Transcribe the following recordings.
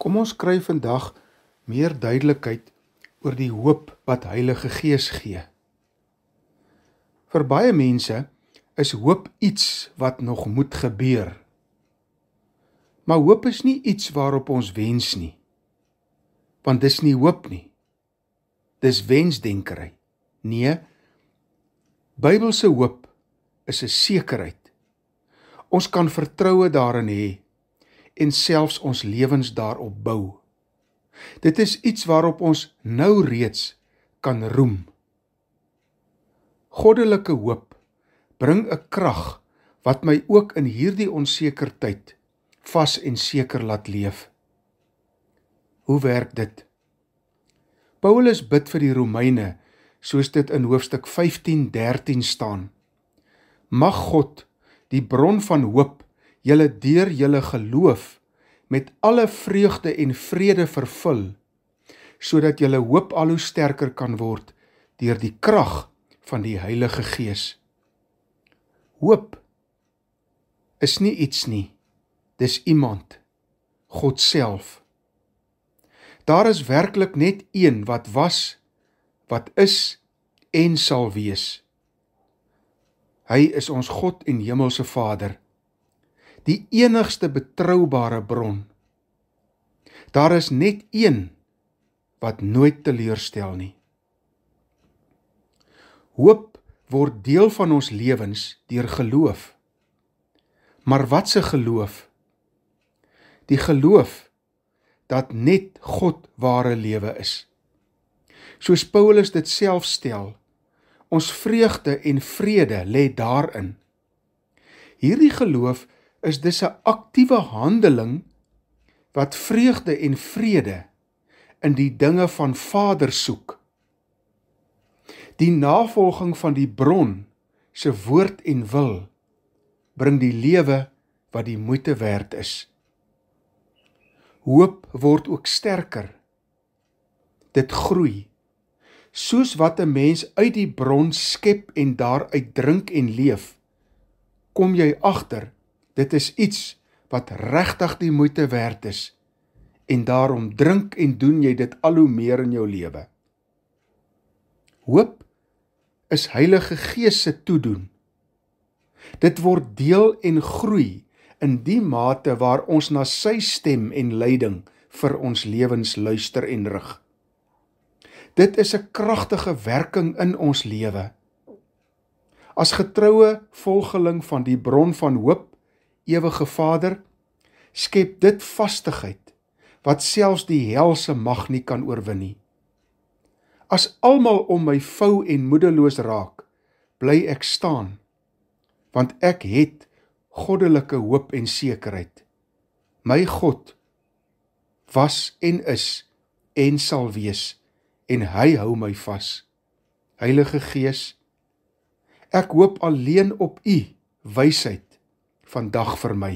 Kom ons kry vandag meer duidelikheid oor die hoop wat Heilige Gees gee. Vir baie mense is hoop iets wat nog moet gebeur. Maar hoop is nie iets waarop ons wens nie. Want dis nie hoop nie. Dis wensdenkery. Nee. Bybelse hoop is 'n sekerheid. Ons kan vertroue daarin hê en selfs ons lewens daarop bou. Dit is iets waarop ons nou reeds kan roem. Goddelike hoop bring 'n krag wat my ook in hierdie onseker tyd vas en seker laat leef. Hoe werk dit? Paulus bid vir die Romeine soos dit in hoofstuk 15:13 staan. Mag God, die bron van hoop, julle deur julle geloof met alle vreugde en vrede vervul sodat julle hoop al hoe sterker kan word deur die krag van die Heilige Gees. Hoop is nie iets nie. Dis iemand, God self. Daar is werklik net een wat was, wat is en sal wees. Hy is ons God en hemelse Vader die enigste betroubare bron. Daar is net een wat nooit teleurstel nie. Hoop word deel van ons lewens deur geloof. Maar wat se geloof? Die geloof dat net God ware lewe is. Soos Paulus dit self stel, ons vreugde en vrede lê daarin. Hierdie geloof is dis 'n aktiewe handeling wat vreugde en vrede in die dinge van Vader soek. Die navolging van die bron se woord en wil bring die lewe wat die moeite werd is. Hoop word ook sterker. Dit groei soos wat 'n mens uit die bron skep en daaruit drink en leef kom jy agter Dit is iets wat regtig die moeite werd is. En daarom drink en doen jy dit al hoe meer in jou lewe. Hoop is Heilige Gees se toedoen. Dit word deel en groei in die mate waar ons na sy stem en leiding vir ons lewens luister en rig. Dit is 'n kragtige werking in ons lewe. As getroue volgeling van die bron van hoop ewige Vader, skep dit vastigheid wat selfs die helse mag nie kan oorwin nie. As almal om my vou en moedeloos raak, bly ek staan, want ek het goddelike hoop en sekerheid. My God was en is en sal wees en hy hou my vas. Heilige Gees, ek hoop alleen op U wysheid vandag vir my.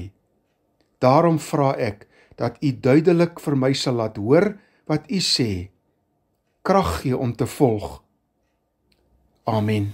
Daarom vra ek dat u duidelik vir my sal laat hoor wat u sê. Krag gee om te volg. Amen.